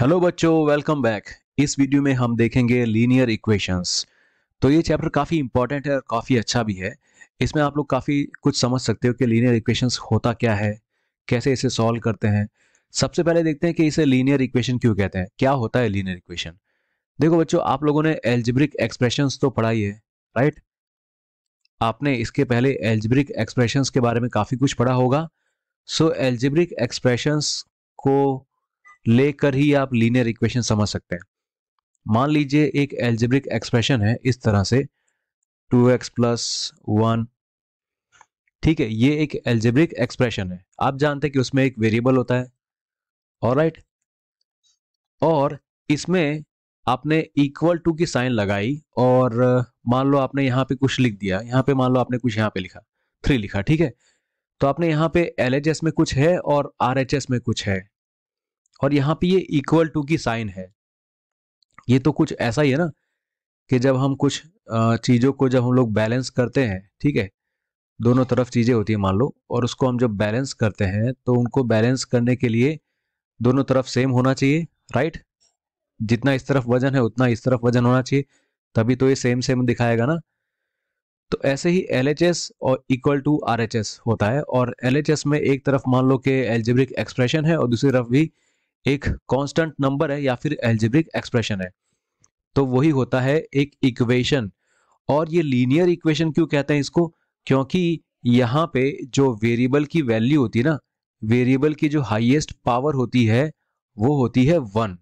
Hello बच्चों welcome back इस video में हम देखेंगे लीनियर इक्वेशंस तो ये चैप्टर काफ़ी इंपॉर्टेंट है और काफ़ी अच्छा भी है इसमें आप लोग काफ़ी कुछ समझ सकते हो कि लीनियर इक्वेशंस होता क्या है कैसे इसे सॉल्व करते हैं सबसे पहले देखते हैं कि इसे लीनियर इक्वेशन क्यों कहते हैं क्या होता है लीनियर इक्वेशन देखो बच्चों आप लोगों ने एल्जिब्रिक एक्सप्रेशन तो पढ़ाई है राइट आपने इसके पहले एल्जिब्रिक एक्सप्रेशन के बारे में काफ़ी कुछ पढ़ा होगा सो एल्जिब्रिक एक्सप्रेशंस को लेकर ही आप लीनियर इक्वेशन समझ सकते हैं मान लीजिए एक एल्जेब्रिक एक्सप्रेशन है इस तरह से 2x एक्स प्लस वन ठीक है ये एक एल्जेब्रिक एक्सप्रेशन है आप जानते हैं कि उसमें एक वेरिएबल होता है और राइट और इसमें आपने इक्वल टू की साइन लगाई और मान लो आपने यहाँ पे कुछ लिख दिया यहाँ पे मान लो आपने कुछ यहाँ पे लिखा थ्री लिखा ठीक है तो आपने यहाँ पे एल में कुछ है और आर में कुछ है और यहाँ पे ये इक्वल टू की साइन है ये तो कुछ ऐसा ही है ना कि जब हम कुछ चीज़ों को जब हम लोग बैलेंस करते हैं ठीक है दोनों तरफ चीज़ें होती है मान लो और उसको हम जब बैलेंस करते हैं तो उनको बैलेंस करने के लिए दोनों तरफ सेम होना चाहिए राइट जितना इस तरफ वजन है उतना इस तरफ वजन होना चाहिए तभी तो ये सेम सेम दिखाएगा ना तो ऐसे ही एल और इक्वल टू आर होता है और एल में एक तरफ मान लो कि एल्जेब्रिक एक्सप्रेशन है और दूसरी तरफ भी एक कांस्टेंट नंबर है या फिर एल्जेब्रिक एक्सप्रेशन है तो वही होता है एक इक्वेशन और ये लीनियर इक्वेशन क्यों कहते हैं इसको क्योंकि यहाँ पे जो वेरिएबल की वैल्यू होती है ना वेरिएबल की जो हाईएस्ट पावर होती है वो होती है वन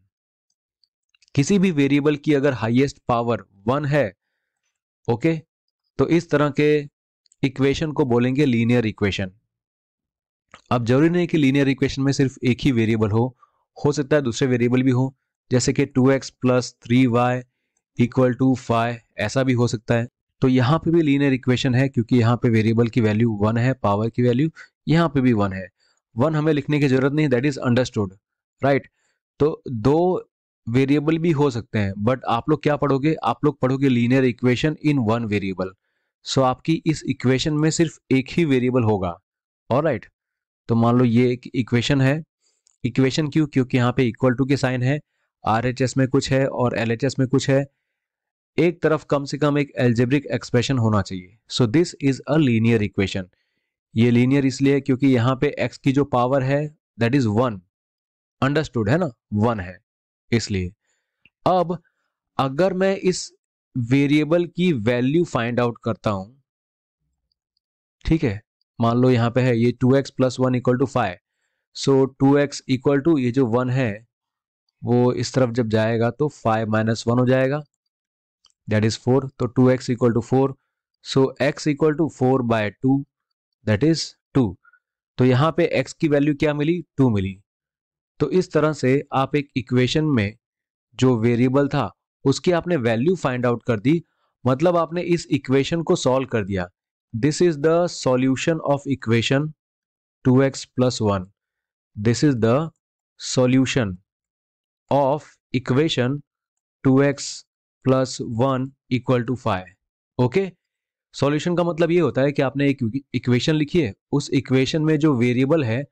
किसी भी वेरिएबल की अगर हाईएस्ट पावर वन है ओके तो इस तरह के इक्वेशन को बोलेंगे लीनियर इक्वेशन अब जरूरी नहीं कि लीनियर इक्वेशन में सिर्फ एक ही वेरिएबल हो हो सकता है दूसरे वेरिएबल भी हो जैसे कि two x plus three y equal to five ऐसा भी हो सकता है तो यहाँ पे भी लीनियर इक्वेशन है क्योंकि यहाँ पे वेरिएबल की वैल्यू वन है पावर की वैल्यू यहाँ पे भी वन है वन हमें लिखने की जरूरत नहीं दैट इज अंडरस्टूड राइट तो दो वेरिएबल भी हो सकते हैं बट आप लोग क्या पढ़ोगे आप लोग पढ़ोगे linear equation in one variable so आपकी इस इक्वेशन में सिर्फ एक ही वेरिएबल होगा और राइट तो मान लो ये एक इक्वेशन है इक्वेशन क्यों क्योंकि यहाँ पे इक्वल टू के साइन है आर में कुछ है और एल में कुछ है एक तरफ कम से कम एक एल्जेब्रिक एक्सप्रेशन होना चाहिए so this is a linear equation ये लीनियर इसलिए क्योंकि यहाँ पे एक्स की जो पावर है दैट इज वन अंडरस्टूड है ना वन है इसलिए अब अगर मैं इस वेरिएबल की वैल्यू फाइंड आउट करता हूं ठीक है मान लो यहां पे है ये two x plus one equal to five so two x equal to ये जो वन है वो इस तरफ जब जाएगा तो फाइव माइनस वन हो जाएगा दैट इज फोर तो two x equal to four so x equal to four by two that is two तो यहाँ पे x की वैल्यू क्या मिली टू मिली तो इस तरह से आप एक इक्वेशन में जो वेरिएबल था उसकी आपने वैल्यू फाइंड आउट कर दी मतलब आपने इस इक्वेशन को सॉल्व कर दिया this is the solution of equation 2x x plus one this is the solution of equation 2x plus one equal to five okay solution का मतलब ये होता है कि आपने एक इक्वेशन लिखी है उस इक्वेशन में जो वेरिएबल है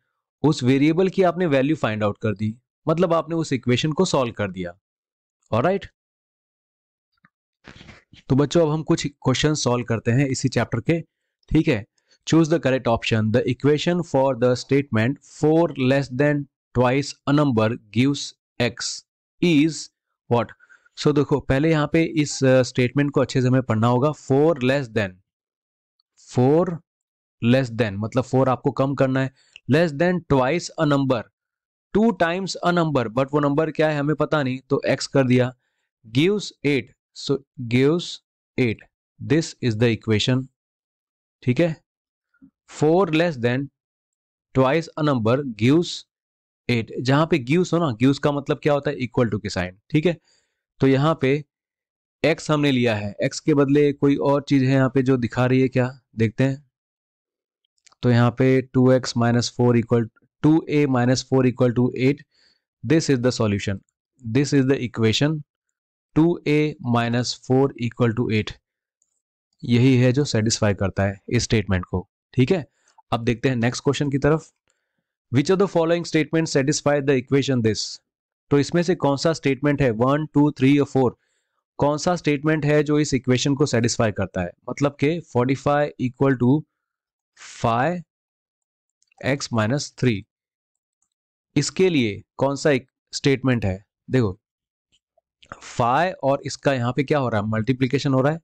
उस वेरिएबल की आपने वैल्यू फाइंड आउट कर दी मतलब आपने उस इक्वेशन को सॉल्व कर दिया और राइट तो बच्चों अब हम कुछ क्वेश्चन सॉल्व करते हैं इसी चैप्टर के ठीक है choose the correct option. The equation for the statement 4 less than twice a number gives x is what? So so, देखो पहले यहाँ पे इस स्टेटमेंट uh, को अच्छे से हमें पढ़ना होगा four less than four less than मतलब फोर आपको कम करना है less than twice a number two times a number but वो नंबर क्या है हमें पता नहीं तो एक्स कर दिया gives eight so gives eight this is the equation ठीक है four less than twice a number gives eight जहां पे गिव्स हो ना गिव्स का मतलब क्या होता है इक्वल टू के साइन ठीक है तो यहाँ पे एक्स हमने लिया है एक्स के बदले कोई और चीज है यहाँ पे जो दिखा रही है क्या देखते हैं तो यहाँ पे two x minus four equal to a minus four equal to eight this is the solution this is the equation two a minus four equal to eight यही है जो सेटिस्फाई करता है इस स्टेटमेंट को ठीक है अब देखते हैं नेक्स्ट क्वेश्चन की तरफ which are the following statement satisfy the equation this तो इसमें से कौन सा स्टेटमेंट है वन टू थ्री और फोर कौन सा स्टेटमेंट है जो इस इक्वेशन को सेटिस्फाई करता है मतलब के 45 five equal to five x minus three इसके लिए कौन सा एक स्टेटमेंट है देखो फाइव और इसका यहां पे क्या हो रहा है मल्टीप्लीकेशन हो रहा है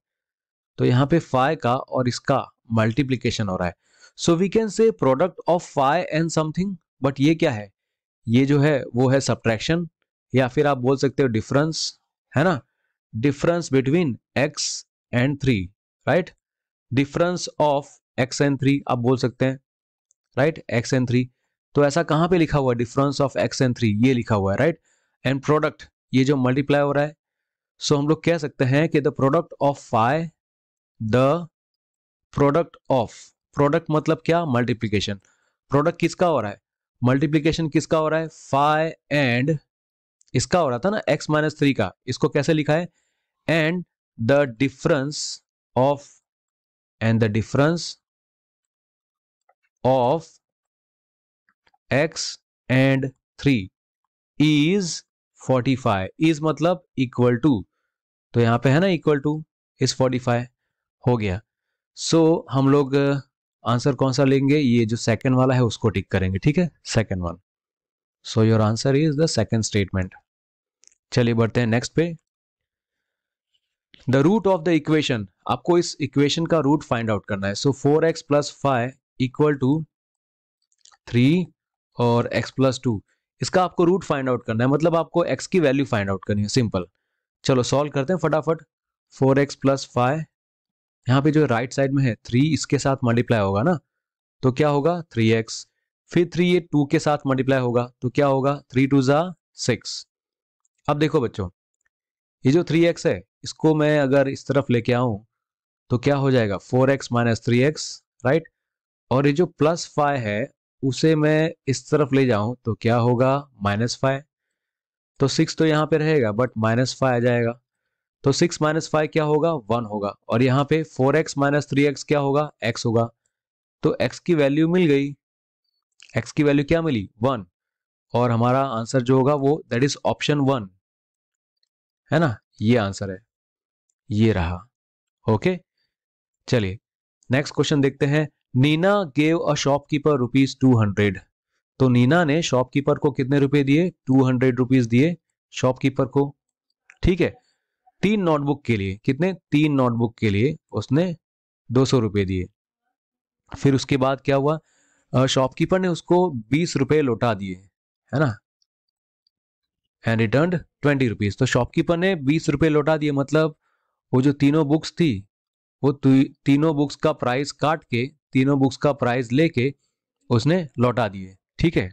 तो यहां पे फाइव का और इसका मल्टीप्लीकेशन हो रहा है so we can say product of five and something but ये क्या है ये जो है वो है सब्ट्रैक्शन या फिर आप बोल सकते हो डिफरेंस है ना difference between x and three right difference of x and three आप बोल सकते हैं राइट एक्स एंड थ्री तो ऐसा कहां पे लिखा हुआ है difference of x and three ये लिखा हुआ है राइट एंड प्रोडक्ट ये जो मल्टीप्लाई हो रहा है सो so हम लोग कह सकते हैं कि the product of five the product of product मतलब क्या मल्टीप्लीकेशन प्रोडक्ट किसका हो रहा है मल्टीप्लीकेशन किसका हो रहा है फाइव एंड इसका हो रहा था ना एक्स माइनस थ्री का इसको कैसे लिखा है and the difference of and the difference of x and three is forty five is मतलब इक्वल टू तो यहां पे है ना equal to is forty five हो गया सो so, हम लोग आंसर uh, कौन सा लेंगे ये जो सेकंड वाला है उसको टिक करेंगे ठीक है second one so your answer is the second statement चलिए बढ़ते हैं नेक्स्ट पे the root of the equation आपको इस इक्वेशन का रूट फाइंड आउट करना है so four x plus five equal to three और एक्स प्लस टू इसका आपको रूट फाइंड आउट करना है मतलब आपको एक्स की वैल्यू फाइंड आउट करनी है सिंपल चलो सॉल्व करते हैं फटाफट फोर एक्स प्लस फाइव यहाँ पे जो राइट साइड में है थ्री इसके साथ मल्टीप्लाई होगा ना तो क्या होगा थ्री एक्स फिर थ्री ये टू के साथ मल्टीप्लाई होगा तो क्या होगा थ्री टू ज़ा सिक्स अब देखो बच्चों ये जो थ्री एक्स है इसको मैं अगर इस तरफ लेके आऊं तो क्या हो जाएगा four x minus three x right और ये जो प्लस फाइव है उसे मैं इस तरफ ले जाऊं तो क्या होगा माइनस फाइव तो सिक्स तो यहाँ पे रहेगा बट माइनस फाइव आ जाएगा तो सिक्स माइनस फाइव क्या होगा वन होगा और यहाँ पे four x minus three x क्या होगा एक्स होगा तो एक्स की वैल्यू मिल गई एक्स की वैल्यू क्या मिली वन और हमारा आंसर जो होगा वो दैट इज ऑप्शन वन है ना ये आंसर है ये रहा ओके चलिए नेक्स्ट क्वेश्चन देखते हैं Neena gave a shopkeeper rupees two hundred तो नीना ने शॉपकीपर को कितने रुपए दिए टू हंड्रेड रुपीज दिए शॉपकीपर को ठीक है तीन नोटबुक के लिए कितने तीन नोटबुक के लिए उसने दो सौ रुपये दिए फिर उसके बाद क्या हुआ शॉपकीपर ने उसको बीस रुपये लौटा दिए है ना एंड रिटर्न ट्वेंटी रुपीज़ तो शॉपकीपर ने बीस रुपये लौटा दिए मतलब वो जो तीनों बुक्स थी वो तीनों बुक्स का प्राइस काट के तीनों बुक्स का प्राइस लेके उसने लौटा दिए ठीक है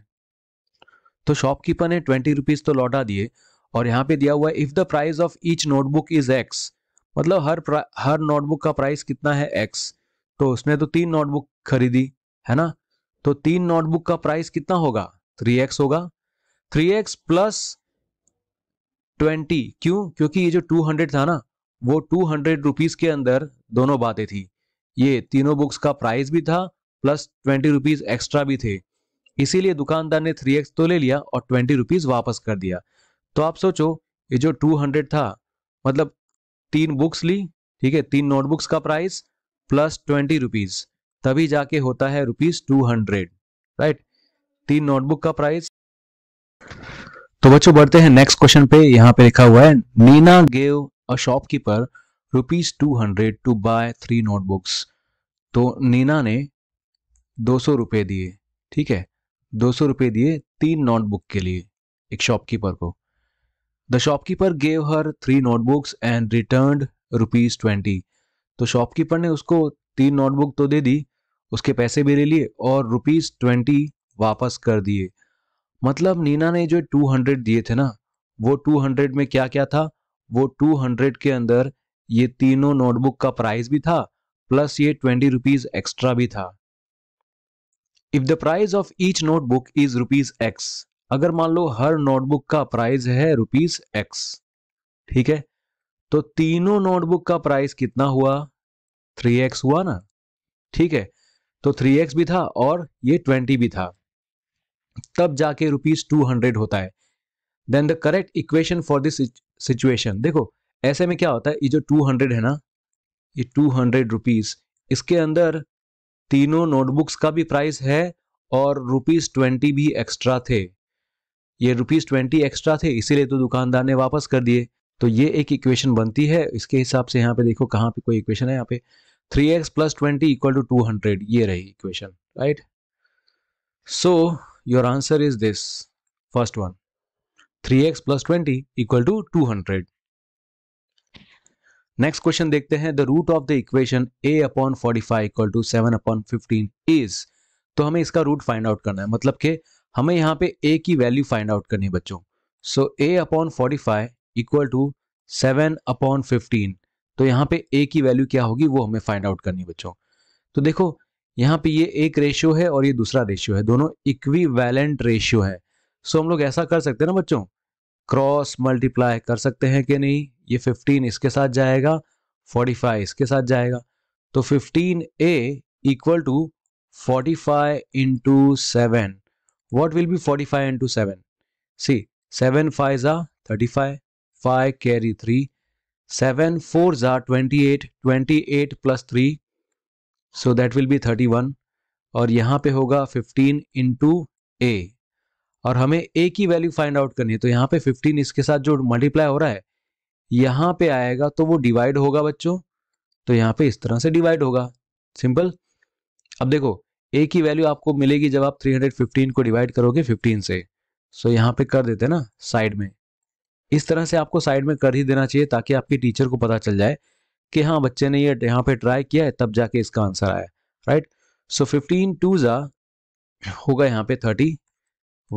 तो शॉपकीपर ने ट्वेंटी रुपीज़ तो लौटा दिए और यहाँ पे दिया हुआ है if the price of each notebook is x मतलब हर हर नोटबुक का प्राइस कितना है एक्स तो उसने तो तीन नोटबुक खरीदी है ना तो तीन नोटबुक का प्राइस कितना होगा थ्री एक्स होगा थ्री एक्स प्लस ट्वेंटी क्यों क्योंकि ये जो टू हंड्रेड था ना वो टू हंड्रेड रुपीज के अंदर दोनों बातें थी ये तीनों बुक्स का प्राइस भी था प्लस ट्वेंटी रुपीज एक्स्ट्रा भी थे इसीलिए दुकानदार ने थ्री एक्स तो ले लिया और ट्वेंटी रुपीज वापस कर दिया तो आप सोचो ये जो टू हंड्रेड था मतलब तीन बुक्स ली ठीक है तीन नोटबुक्स का प्राइस प्लस ट्वेंटी रुपीज तभी जाके होता है रुपीज टू हंड्रेड राइट तीन नोटबुक का प्राइस तो बच्चों बढ़ते हैं नेक्स्ट क्वेश्चन पे यहाँ पे लिखा हुआ है Neena gave a shopkeeper rupees two hundred to buy three notebooks तो नीना ने दो सौ रुपये दिए ठीक है दो सौ रुपये दिए तीन नोटबुक के लिए एक शॉपकीपर को the shopkeeper gave her three notebooks and return rupees twenty तो शॉपकीपर ने उसको तीन नोटबुक तो दे दी उसके पैसे भी ले लिए और रुपीज़ ट्वेंटी वापस कर दिए मतलब नीना ने जो टू हंड्रेड दिए थे ना वो टू हंड्रेड में क्या क्या था वो टू हंड्रेड के अंदर ये तीनों नोटबुक का प्राइस भी था प्लस ये ट्वेंटी रुपीज़ एक्स्ट्रा भी था if the price of each notebook is rupees x अगर मान लो हर नोटबुक का प्राइस है रुपीज एक्स ठीक है तो तीनों नोटबुक का प्राइस कितना हुआ थ्री एक्स हुआ ना ठीक है तो थ्री एक्स भी था और ये ट्वेंटी भी था तब जाके रुपीज टू हंड्रेड होता है then the correct equation for this situation देखो ऐसे में क्या होता है ये जो टू हंड्रेड है ना ये टू हंड्रेड रुपीज इसके अंदर तीनों नोटबुक्स का भी प्राइस है और रुपीज ट्वेंटी भी एक्स्ट्रा थे ये रुपीज़ ट्वेंटी एक्स्ट्रा थे इसीलिए तो दुकानदार ने वापस कर दिए तो ये एक इक्वेशन बनती है इसके हिसाब से यहाँ पे देखो कहाँ पे कोई इक्वेशन है यहाँ पे three x plus twenty equal to two hundred ये रही equation right so your answer is this first one three x plus twenty equal to two hundred next question देखते हैं the root of the equation a upon forty five equal to seven upon fifteen is तो हमें इसका root find out करना है मतलब कि हमें यहाँ पे ए की वैल्यू फाइंड आउट करनी है बच्चों so a upon forty five equal to seven upon fifteen तो यहाँ पे ए की वैल्यू क्या होगी वो हमें फाइंड आउट करनी है बच्चों तो देखो यहाँ पे ये एक रेशियो है और ये दूसरा रेशियो है दोनों इक्वी वैलेंट रेशियो है सो हम लोग ऐसा कर सकते हैं ना बच्चों क्रॉस मल्टीप्लाई कर सकते हैं कि नहीं ये 15 इसके साथ जाएगा 45 इसके साथ जाएगा तो 15 a equal to 45 into seven What will be 45 into 7? See, 7 5s are 35, 5 carry 3, 7 4s are 28, 28 plus 3, so that will be 31. और यहाँ पे होगा 15 इंटू ए और हमें ए की वैल्यू फाइंड आउट करनी है तो यहाँ पे 15 इसके साथ जो मल्टीप्लाई हो रहा है यहाँ पे आएगा तो वो डिवाइड होगा बच्चों तो यहाँ पे इस तरह से डिवाइड होगा सिंपल अब देखो ए की वैल्यू आपको मिलेगी जब आप 315 को डिवाइड करोगे 15 से सो so, यहाँ पे कर देते हैं ना साइड में इस तरह से आपको साइड में कर ही देना चाहिए ताकि आपके टीचर को पता चल जाए कि हाँ बच्चे ने ये यहाँ पे ट्राई किया है तब जाके इसका आंसर आया राइट सो फिफ्टीन टू ज़ा होगा यहाँ पे थर्टी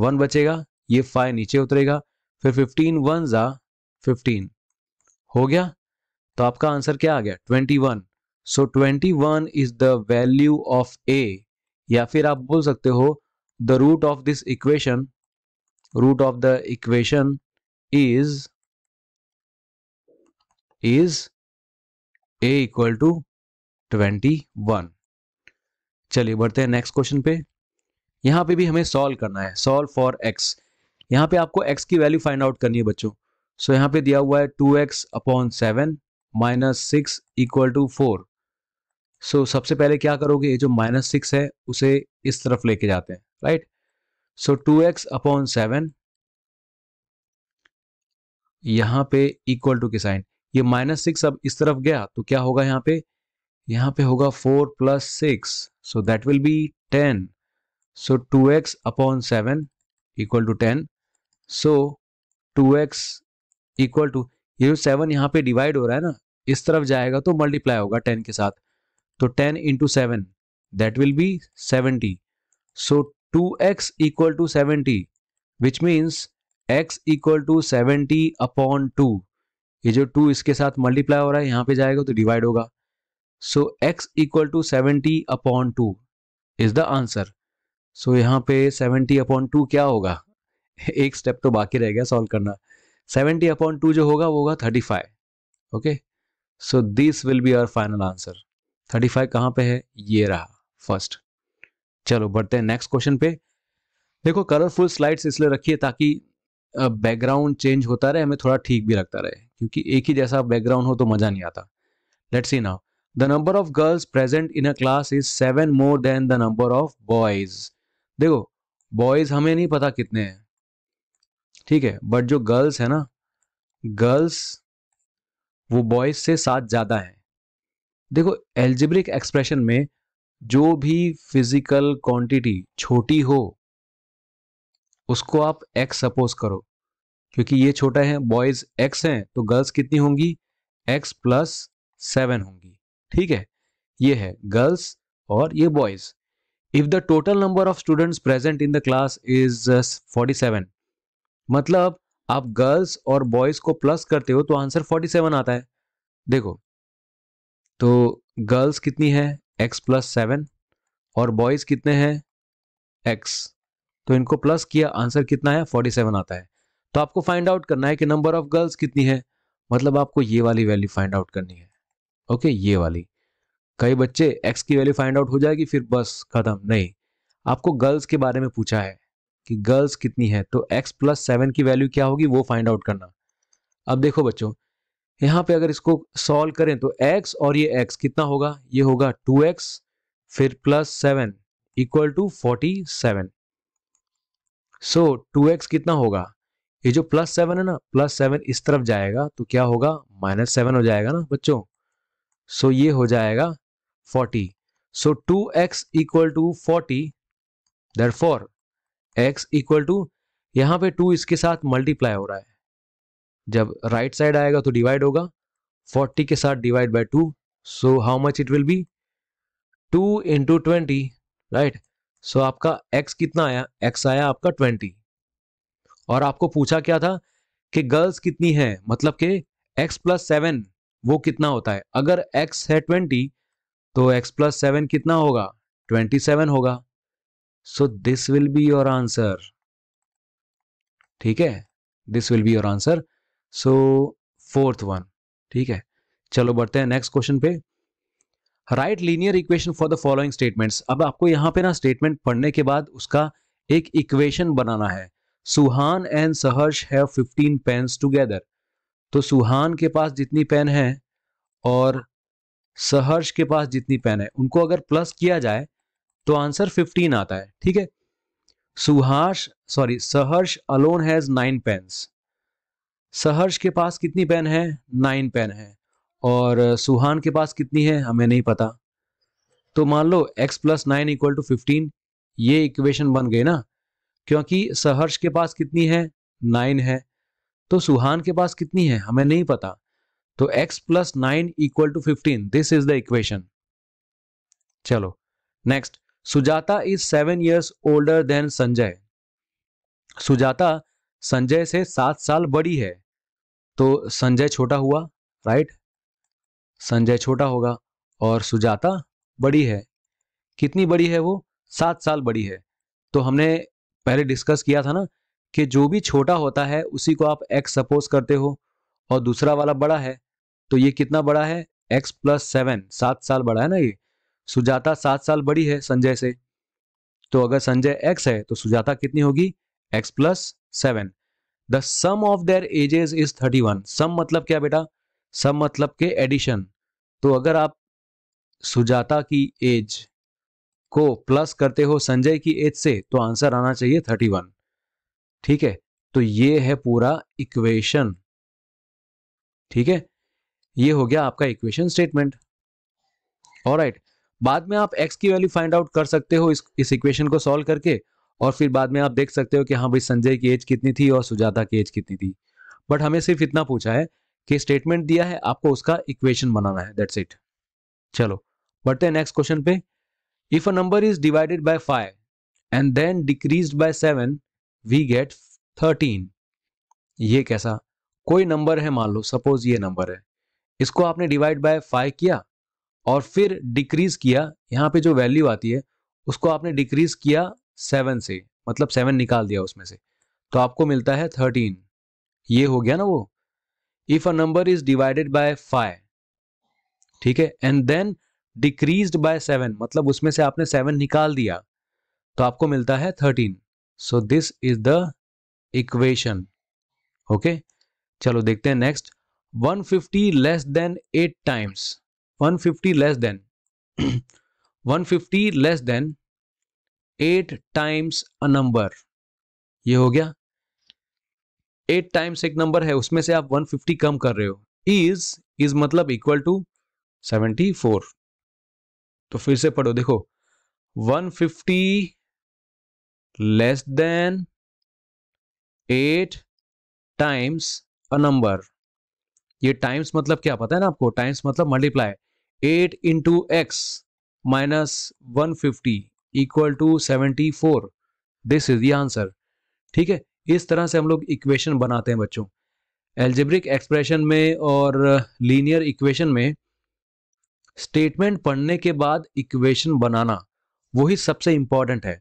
वन बचेगा ये फाइव नीचे उतरेगा फिर फिफ्टीन वन ज़ा फिफ्टीन हो गया तो आपका आंसर क्या आ गया twenty one so twenty one is the value of a या फिर आप बोल सकते हो the root of this equation root of the equation is is a equal to twenty one चलिए बढ़ते हैं नेक्स्ट क्वेश्चन पे यहां पे भी हमें सॉल्व करना है सॉल्व फॉर एक्स यहाँ पे आपको एक्स की वैल्यू फाइंड आउट करनी है बच्चों सो so, यहाँ पे दिया हुआ है two x upon seven minus six equal to four so so, सबसे पहले क्या करोगे जो माइनस सिक्स है उसे इस तरफ लेके जाते हैं right so two x upon seven यहां पे इक्वल टू के साइन ये माइनस सिक्स अब इस तरफ गया तो क्या होगा यहां पे यहां पे होगा four plus six so that will be ten so two x upon seven equal to ten so two x equal to ये जो सेवन यहां पे डिवाइड हो रहा है ना इस तरफ जाएगा तो मल्टीप्लाई होगा टेन के साथ तो 10 into seven that will be 70 so 2x x equal to seventy which means x equal to seventy upon two ये जो टू इसके साथ मल्टीप्लाई हो रहा है यहां पे जाएगा तो डिवाइड होगा so x equal to seventy upon two is the answer so यहाँ पे सेवेंटी अपॉन टू क्या होगा एक स्टेप तो बाकी रह गया सॉल्व करना सेवेंटी अपॉन टू जो होगा वो होगा thirty five okay so this will be our final answer thirty five कहाँ पे है ये रहा फर्स्ट चलो बढ़ते हैं नेक्स्ट क्वेश्चन पे देखो कलरफुल स्लाइड्स इसलिए रखिए ताकि बैकग्राउंड चेंज होता रहे हमें थोड़ा ठीक भी लगता रहे क्योंकि एक ही जैसा बैकग्राउंड हो तो मजा नहीं आता let's see now the number of girls present in a class is seven more than the number of boys देखो बॉयज हमें नहीं पता कितने हैं ठीक है बट जो गर्ल्स है ना गर्ल्स वो बॉयज से सात ज्यादा हैं देखो एल्जिब्रिक एक्सप्रेशन में जो भी फिजिकल क्वांटिटी छोटी हो उसको आप एक्स सपोज करो क्योंकि ये छोटा है बॉयज एक्स हैं तो गर्ल्स कितनी होंगी एक्स प्लस सेवन होंगी ठीक है ये है गर्ल्स और ये boys if the total number of students present in the class is forty seven मतलब आप गर्ल्स और बॉयज को प्लस करते हो तो आंसर फोर्टी सेवन आता है देखो तो गर्ल्स कितनी है एक्स प्लस सेवन और बॉयज़ कितने हैं एक्स तो इनको प्लस किया आंसर कितना है फोर्टी सेवन आता है तो आपको फाइंड आउट करना है कि नंबर ऑफ गर्ल्स कितनी है मतलब आपको ये वाली वैल्यू फाइंड आउट करनी है ओके ये वाली कई बच्चे एक्स की वैल्यू फाइंड आउट हो जाएगी फिर बस खत्म नहीं आपको गर्ल्स के बारे में पूछा है कि गर्ल्स कितनी है तो एक्स प्लस सेवन की वैल्यू क्या होगी वो फाइंड आउट करना अब देखो बच्चों यहाँ पे अगर इसको सॉल्व करें तो x और ये x कितना होगा ये होगा 2x फिर plus seven equal to forty seven so two x कितना होगा ये जो प्लस सेवन है ना प्लस सेवन इस तरफ जाएगा तो क्या होगा माइनस सेवन हो जाएगा ना बच्चों सो so, ये हो जाएगा forty so two x equal to forty there four x equal to यहाँ पे टू इसके साथ मल्टीप्लाई हो रहा है जब राइट right साइड आएगा तो डिवाइड होगा 40 के साथ divide by two so how much it will be two into twenty right so आपका एक्स कितना आया एक्स आया आपका ट्वेंटी और आपको पूछा क्या था कि गर्ल्स कितनी है मतलब कि एक्स प्लस सेवन वो कितना होता है अगर एक्स है ट्वेंटी तो एक्स प्लस सेवन कितना होगा ट्वेंटी सेवन होगा so this will be your answer ठीक है this will be your answer so fourth one ठीक है चलो बढ़ते हैं नेक्स्ट क्वेश्चन पे right linear equation for the following statements अब आपको यहाँ पे ना स्टेटमेंट पढ़ने के बाद उसका एक इक्वेशन बनाना है Suhan and Saharsh have 15 pens together तो सुहान के पास जितनी पेन है और सहर्ष के पास जितनी पेन है उनको अगर प्लस किया जाए तो आंसर 15 आता है ठीक है Suhas sorry Saharsh alone has nine pens Saharsh के पास कितनी पेन है नाइन पेन है और सुहान के पास कितनी है हमें नहीं पता तो मान लो x plus nine equal to fifteen ये इक्वेशन बन गई ना क्योंकि सहर्ष के पास कितनी है नाइन है तो सुहान के पास कितनी है हमें नहीं पता तो x plus nine equal to fifteen this is the equation चलो next Sujata is seven years older than Sanjay Sujata Sanjay से सात साल बड़ी है तो संजय छोटा हुआ राइट संजय छोटा होगा और सुजाता बड़ी है कितनी बड़ी है वो सात साल बड़ी है तो हमने पहले डिस्कस किया था ना कि जो भी छोटा होता है उसी को आप एक्स सपोज करते हो और दूसरा वाला बड़ा है तो ये कितना बड़ा है एक्स प्लस सेवन सात साल बड़ा है ना ये सुजाता सात साल बड़ी है संजय से तो अगर संजय एक्स है तो सुजाता कितनी होगी x plus seven the sum of their ages is thirty one sum मतलब क्या बेटा सम मतलब के एडिशन तो अगर आप सुजाता की एज को प्लस करते हो संजय की एज से तो आंसर आना चाहिए थर्टी वन ठीक है तो ये है पूरा इक्वेशन ठीक है ये हो गया आपका इक्वेशन स्टेटमेंट और राइट बाद में आप x की वैल्यू फाइंड आउट कर सकते हो इस इस इक्वेशन को सॉल्व करके और फिर बाद में आप देख सकते हो कि हाँ भाई संजय की एज कितनी थी और सुजाता की एज कितनी थी बट हमें सिर्फ इतना पूछा है कि स्टेटमेंट दिया है आपको उसका इक्वेशन बनाना है दैट्स इट चलो बढ़ते हैं नेक्स्ट क्वेश्चन पे if a number is divided by five and then decrease by seven we get thirteen ये कैसा कोई नंबर है मान लो सपोज ये नंबर है इसको आपने डिवाइड बाय फाइव किया और फिर डिक्रीज किया यहाँ पे जो वैल्यू आती है उसको आपने डिक्रीज किया सेवन से मतलब सेवन निकाल दिया उसमें से तो आपको मिलता है थर्टीन ये हो गया ना वो if a number is divided by five ठीक है and then decrease by seven मतलब उसमें से आपने सेवन निकाल दिया तो आपको मिलता है thirteen so this is the equation okay चलो देखते हैं next 150 less than eight times 150 less than 150 less than eight times a number ये हो गया एट टाइम्स एक नंबर है उसमें से आप 150 कम कर रहे हो इज इज मतलब इक्वल टू 74 तो फिर से पढ़ो देखो 150 less than eight times a number ये टाइम्स मतलब क्या पता है ना आपको टाइम्स मतलब multiply eight into x minus one fifty equal to seventy four this is the answer ठीक है इस तरह से हम लोग इक्वेशन बनाते हैं बच्चों एल्जेब्रिक एक्सप्रेशन में और लीनियर uh, इक्वेशन में स्टेटमेंट पढ़ने के बाद इक्वेशन बनाना वही सबसे इंपॉर्टेंट है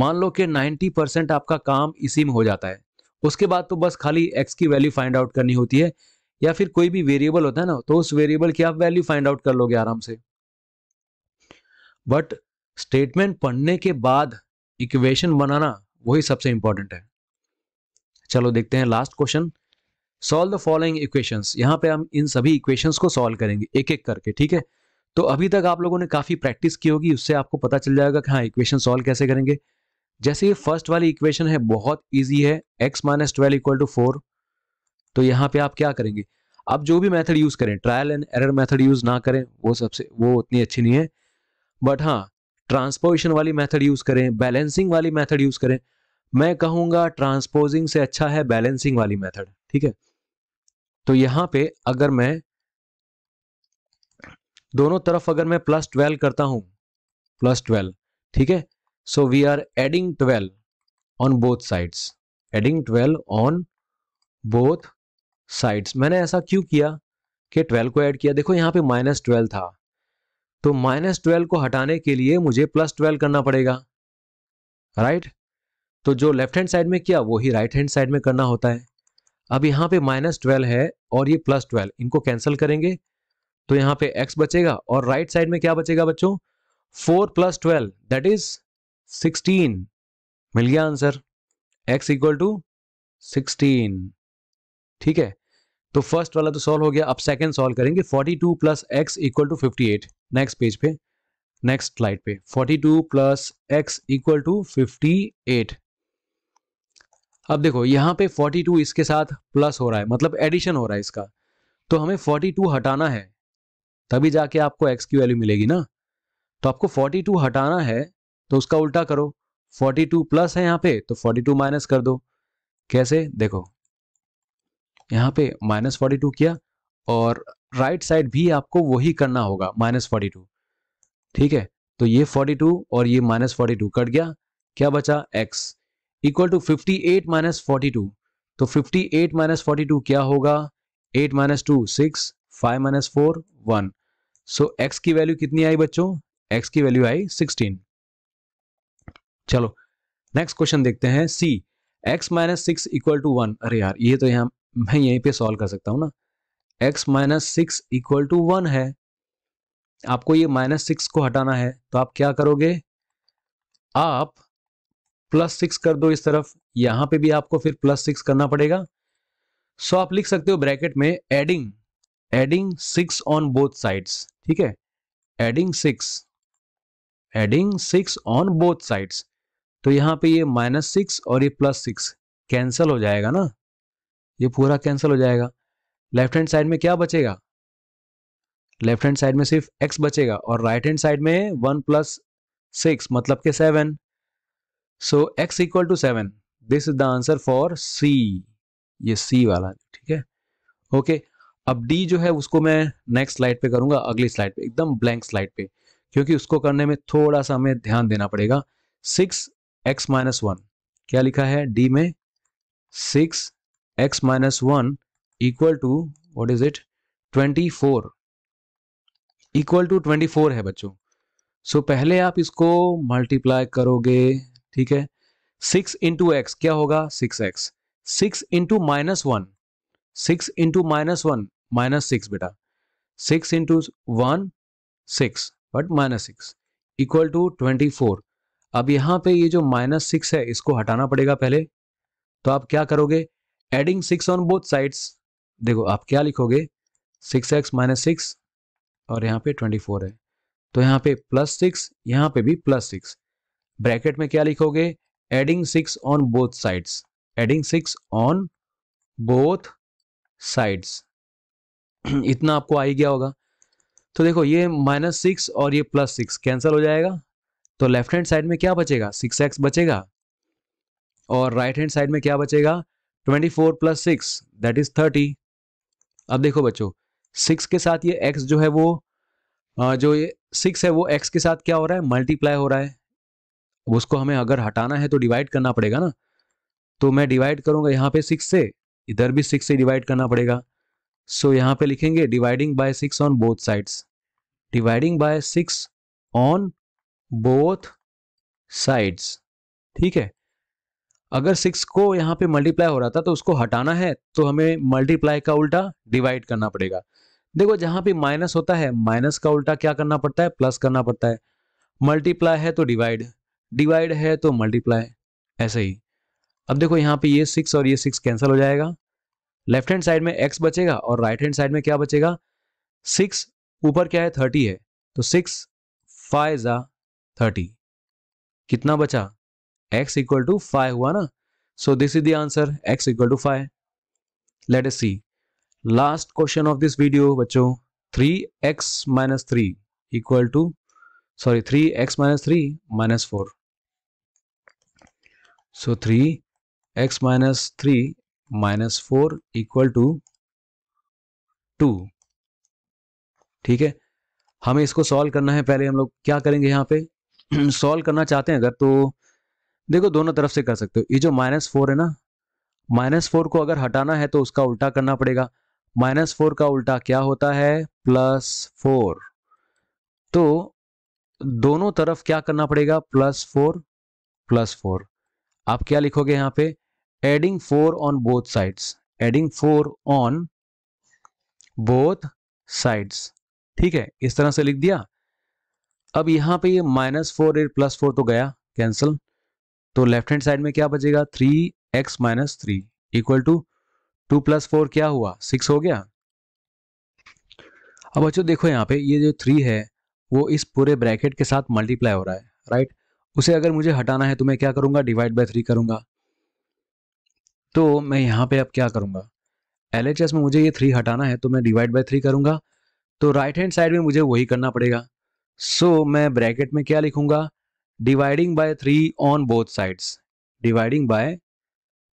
मान लो कि 90 परसेंट आपका काम इसी में हो जाता है उसके बाद तो बस खाली एक्स की वैल्यू फाइंड आउट करनी होती है या फिर कोई भी वेरिएबल होता है ना तो उस वेरिएबल की आप वैल्यू फाइंड आउट कर लोगे आराम से बट स्टेटमेंट पढ़ने के बाद इक्वेशन बनाना वही सबसे इंपॉर्टेंट है चलो देखते हैं last question solve the following equations यहाँ पे हम इन सभी इक्वेशंस को सॉल्व करेंगे एक एक करके ठीक है तो अभी तक आप लोगों ने काफ़ी प्रैक्टिस की होगी उससे आपको पता चल जाएगा कि हाँ इक्वेशन सॉल्व कैसे करेंगे जैसे ये फर्स्ट वाली इक्वेशन है बहुत ईजी है x minus twelve equal to four तो यहाँ पे आप क्या करेंगे आप जो भी मेथड यूज़ करें trial and error method use ना करें वो सबसे वो उतनी अच्छी नहीं है बट हाँ ट्रांसपोजिशन वाली मेथड यूज करें बैलेंसिंग वाली मेथड यूज करें मैं कहूंगा ट्रांसपोजिंग से अच्छा है बैलेंसिंग वाली मेथड ठीक है तो यहां पे अगर मैं दोनों तरफ अगर मैं प्लस ट्वेल्व करता हूं प्लस ट्वेल्व ठीक है so we are adding twelve on both sides adding twelve on both sides मैंने ऐसा क्यों किया कि ट्वेल्व को ऐड किया देखो यहाँ पे माइनस ट्वेल्व था तो माइनस ट्वेल्व को हटाने के लिए मुझे प्लस ट्वेल्व करना पड़ेगा राइट तो जो लेफ्ट हैंड साइड में किया वो ही राइट हैंड साइड में करना होता है अब यहां पे माइनस ट्वेल्व है और ये प्लस ट्वेल्व इनको कैंसिल करेंगे तो यहां पे एक्स बचेगा और राइट साइड में क्या बचेगा बच्चों four plus twelve that is sixteen मिल गया answer x equal to sixteen ठीक है तो फर्स्ट वाला तो सॉल्व हो गया अब सेकंड सॉल्व करेंगे forty two plus x equal to fifty eight next page पे नेक्स्ट स्लाइड पे 42 two plus x equal to fifty अब देखो यहाँ पे 42 इसके साथ प्लस हो रहा है मतलब एडिशन हो रहा है इसका तो हमें 42 हटाना है तभी जाके आपको x की वैल्यू मिलेगी ना तो आपको 42 हटाना है तो उसका उल्टा करो 42 प्लस है यहाँ पे तो 42 माइनस कर दो कैसे देखो यहाँ पे माइनस फोर्टी किया और राइट साइड भी आपको वही करना होगा माइनस फोर्टी टू ठीक है तो ये फोर्टी टू और ये माइनस फोर्टी टू कट गया क्या बचा x equal to fifty eight minus forty two तो fifty eight minus forty two क्या होगा eight minus two six five minus four one so x की वैल्यू कितनी आई बच्चों एक्स की वैल्यू आई सिक्सटीन चलो नेक्स्ट क्वेश्चन देखते हैं C x minus six equal to one अरे यार ये तो यहां मैं यहीं पे सॉल्व कर सकता हूँ ना x minus six equal to one है आपको ये माइनस सिक्स को हटाना है तो आप क्या करोगे आप प्लस सिक्स कर दो इस तरफ यहां पे भी आपको फिर प्लस सिक्स करना पड़ेगा सो आप लिख सकते हो ब्रैकेट में adding adding six on both sides ठीक है adding six adding six on both sides तो यहां पे ये माइनस सिक्स और ये प्लस सिक्स कैंसल हो जाएगा ना ये पूरा कैंसिल हो जाएगा लेफ्ट हैंड साइड में क्या बचेगा लेफ्ट हैंड साइड में सिर्फ एक्स बचेगा और राइट हैंड साइड में वन प्लस सिक्स मतलब के seven so x equal to seven this is the answer for C ये सी वाला ठीक है ओके okay, अब डी जो है उसको मैं नेक्स्ट स्लाइड पे करूंगा अगली स्लाइड पे एकदम ब्लैंक स्लाइड पे क्योंकि उसको करने में थोड़ा सा हमें ध्यान देना पड़ेगा सिक्स एक्स माइनस वन क्या लिखा है डी में six x minus one equal to what is it 24 equal to 24 है बच्चों सो so, पहले आप इसको मल्टीप्लाई करोगे ठीक है सिक्स इंटू एक्स क्या होगा six x six into minus one six into minus one minus six बेटा six into one six but minus six equal to twenty four अब यहां पे ये जो माइनस सिक्स है इसको हटाना पड़ेगा पहले तो आप क्या करोगे adding six on both sides देखो आप क्या लिखोगे सिक्स एक्स माइनस सिक्स और यहाँ पे ट्वेंटी फोर है तो यहाँ पे प्लस सिक्स यहाँ पे भी प्लस सिक्स ब्रैकेट में क्या लिखोगे adding six on both sides adding six on both sides इतना आपको आ ही गया होगा तो देखो ये माइनस सिक्स और ये प्लस सिक्स कैंसिल हो जाएगा तो लेफ्ट हैंड साइड में क्या बचेगा सिक्स एक्स बचेगा और राइट हैंड साइड में क्या बचेगा twenty four plus six that is thirty अब देखो बच्चों सिक्स के साथ ये एक्स जो है वो जो ये सिक्स है वो एक्स के साथ क्या हो रहा है मल्टीप्लाई हो रहा है उसको हमें अगर हटाना है तो डिवाइड करना पड़ेगा ना तो मैं डिवाइड करूंगा यहाँ पे सिक्स से इधर भी सिक्स से डिवाइड करना पड़ेगा सो so, यहाँ पे लिखेंगे dividing by six on both sides dividing by six on both sides ठीक है अगर सिक्स को यहाँ पे मल्टीप्लाई हो रहा था तो उसको हटाना है तो हमें मल्टीप्लाई का उल्टा डिवाइड करना पड़ेगा देखो जहां पे माइनस होता है माइनस का उल्टा क्या करना पड़ता है प्लस करना पड़ता है मल्टीप्लाई है तो डिवाइड डिवाइड है तो मल्टीप्लाई ऐसे ही अब देखो यहाँ पे ये सिक्स और ये सिक्स कैंसिल हो जाएगा लेफ्ट हैंड साइड में एक्स बचेगा और राइट हैंड साइड में क्या बचेगा सिक्स ऊपर क्या है थर्टी है तो सिक्स फाइव ज़ा थर्टी कितना बचा x इक्वल टू फाइव हुआ ना so this is the answer x equal to five let's see last question of this video बच्चों three x minus three equal to sorry three x minus three minus four so three x minus three minus four equal to two ठीक है हमें इसको solve करना है पहले हम लोग क्या करेंगे यहां पे सॉल्व करना चाहते हैं अगर तो देखो दोनों तरफ से कर सकते हो ये जो माइनस फोर है ना माइनस फोर को अगर हटाना है तो उसका उल्टा करना पड़ेगा माइनस फोर का उल्टा क्या होता है प्लस फोर तो दोनों तरफ क्या करना पड़ेगा प्लस फोर प्लस फोर आप क्या लिखोगे यहां पे adding four on both sides adding four on both sides ठीक है इस तरह से लिख दिया अब यहां पे ये माइनस फोर प्लस फोर तो गया कैंसल तो लेफ्ट हैंड साइड में क्या बचेगा three x minus three equal to two plus four क्या हुआ सिक्स हो गया अब बच्चों देखो यहाँ पे ये जो थ्री है वो इस पूरे ब्रैकेट के साथ मल्टीप्लाई हो रहा है राइट उसे अगर मुझे हटाना है तो मैं क्या करूंगा डिवाइड बाई थ्री करूंगा तो मैं यहाँ पे अब क्या करूंगा एल में मुझे ये थ्री हटाना है तो मैं डिवाइड बाई थ्री करूंगा तो राइट हैंड साइड में मुझे वही करना पड़ेगा सो so, मैं ब्रैकेट में क्या लिखूंगा dividing by three on both sides dividing by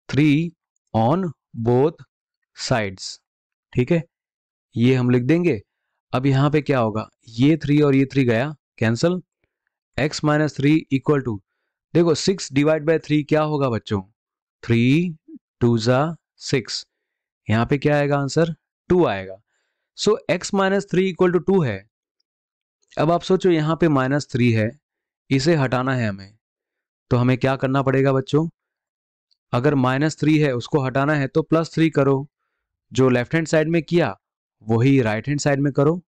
three on both sides ठीक है ये हम लिख देंगे अब यहां पे क्या होगा ये थ्री और ये थ्री गया cancel x minus three equal to देखो सिक्स डिवाइड बाय थ्री क्या होगा बच्चों थ्री टू ज़ा सिक्स यहाँ पे क्या आएगा आंसर टू आएगा so x minus three equal to two है अब आप सोचो यहां पे माइनस थ्री है इसे हटाना है हमें तो हमें क्या करना पड़ेगा बच्चों अगर माइनस थ्री है उसको हटाना है तो प्लस थ्री करो जो लेफ्ट हैंड साइड में किया वही राइट हैंड साइड में करो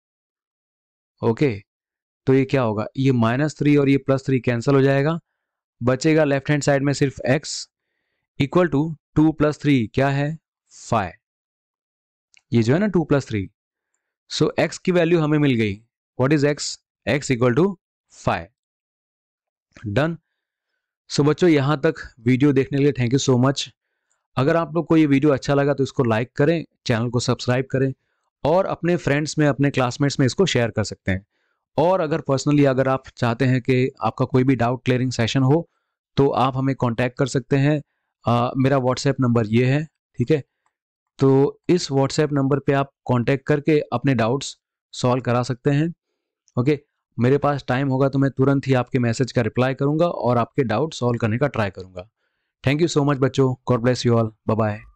ओके तो ये क्या होगा ये माइनस थ्री और ये प्लस थ्री कैंसिल हो जाएगा बचेगा लेफ्ट हैंड साइड में सिर्फ x equal to two plus three क्या है फाइव ये जो है ना two plus three so x की वैल्यू हमें मिल गई what is x x equal to five done so बच्चों यहाँ तक वीडियो देखने के लिए थैंक यू सो मच अगर आप लोग को ये वीडियो अच्छा लगा तो इसको लाइक करें चैनल को सब्सक्राइब करें और अपने फ्रेंड्स में अपने क्लासमेट्स में इसको शेयर कर सकते हैं और अगर पर्सनली अगर आप चाहते हैं कि आपका कोई भी डाउट क्लियरिंग सेशन हो तो आप हमें कांटेक्ट कर सकते हैं आ, मेरा व्हाट्सएप नंबर ये है ठीक है तो इस व्हाट्सएप नंबर पे आप कांटेक्ट करके अपने डाउट्स सॉल्व करा सकते हैं ओके मेरे पास टाइम होगा तो मैं तुरंत ही आपके मैसेज का रिप्लाई करूंगा और आपके डाउट सॉल्व करने का ट्राई करूंगा थैंक यू सो मच बच्चों God bless you all bye